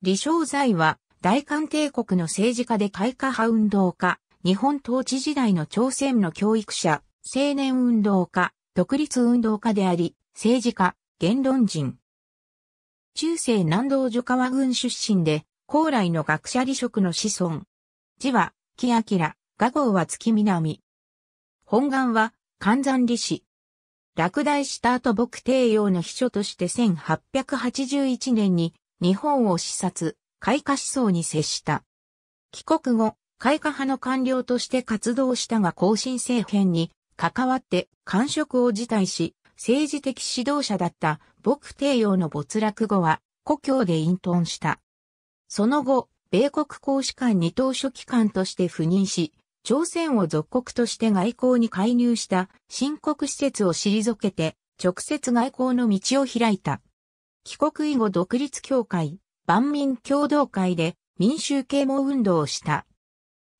李正宰は、大韓帝国の政治家で開化派運動家、日本統治時代の朝鮮の教育者、青年運動家、独立運動家であり、政治家、言論人。中世南道女川郡出身で、高麗の学者離職の子孫。字は、木明、画号は月南。本願は、関山李氏。落第した後牧帝陽の秘書として1881年に日本を視察、開花思想に接した。帰国後、開花派の官僚として活動したが更新政変に関わって官職を辞退し、政治的指導者だった牧帝陽の没落後は故郷で隠遁した。その後、米国公使館に当初機関として赴任し、朝鮮を属国として外交に介入した新国施設を退けて、直接外交の道を開いた。帰国以後独立協会、万民共同会で民衆啓蒙運動をした。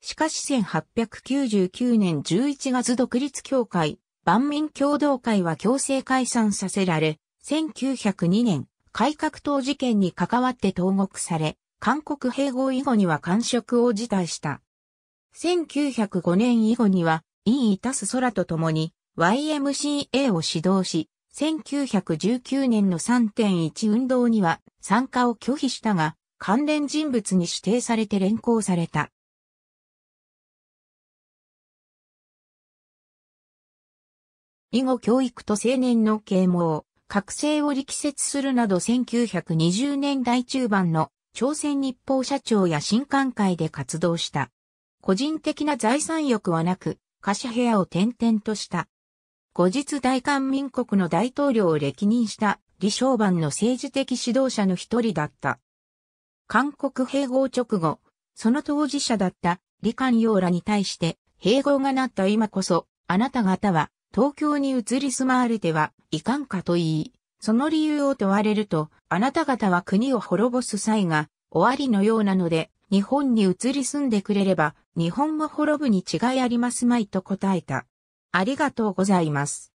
しかし1899年11月独立協会、万民共同会は強制解散させられ、1902年、改革党事件に関わって投獄され、韓国併合以後には官職を辞退した。1905年以後には、委員いたす空と共に YMCA を指導し、1919年の3.1運動には参加を拒否したが、関連人物に指定されて連行された。以後教育と青年の啓蒙、覚醒を力説するなど1920年代中盤の朝鮮日報社長や新刊会で活動した。個人的な財産欲はなく、貸し部屋を転々とした。後日大韓民国の大統領を歴任した李承晩の政治的指導者の一人だった。韓国併合直後、その当事者だった李官陽らに対して、併合がなった今こそ、あなた方は東京に移り住まわれてはいかんかと言い、その理由を問われると、あなた方は国を滅ぼす際が終わりのようなので、日本に移り住んでくれれば、日本も滅ぶに違いありますまいと答えた。ありがとうございます。